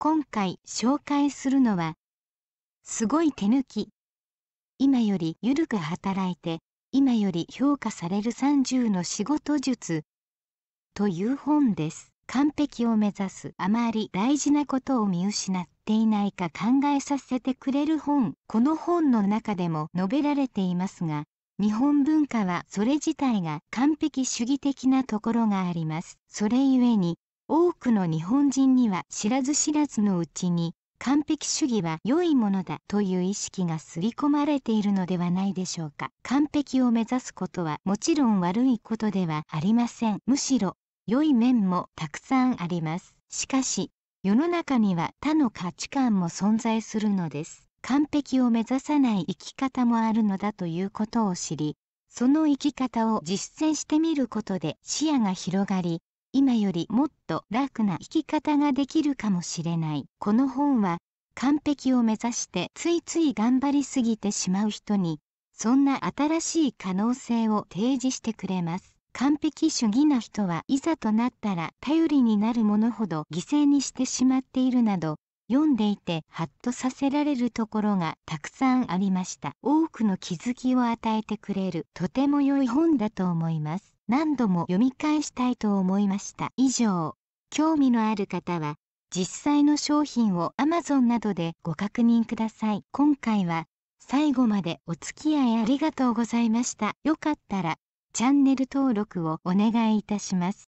今回紹介するのはすごい手抜き今よりゆるく働いて今より評価される30の仕事術という本です完璧を目指すあまり大事なことを見失っていないか考えさせてくれる本この本の中でも述べられていますが日本文化はそれ自体が完璧主義的なところがありますそれゆえに多くの日本人には知らず知らずのうちに完璧主義は良いものだという意識が刷り込まれているのではないでしょうか完璧を目指すことはもちろん悪いことではありませんむしろ良い面もたくさんありますしかし世の中には他の価値観も存在するのです完璧を目指さない生き方もあるのだということを知りその生き方を実践してみることで視野が広がり今よりもっと楽な生き方ができるかもしれないこの本は完璧を目指してついつい頑張りすぎてしまう人にそんな新しい可能性を提示してくれます完璧主義な人はいざとなったら頼りになるものほど犠牲にしてしまっているなど読んでいてハッとさせられるところがたくさんありました多くの気づきを与えてくれるとても良い本だと思います何度も読み返したいと思いました以上興味のある方は実際の商品を Amazon などでご確認ください今回は最後までお付き合いありがとうございましたよかったらチャンネル登録をお願いいたします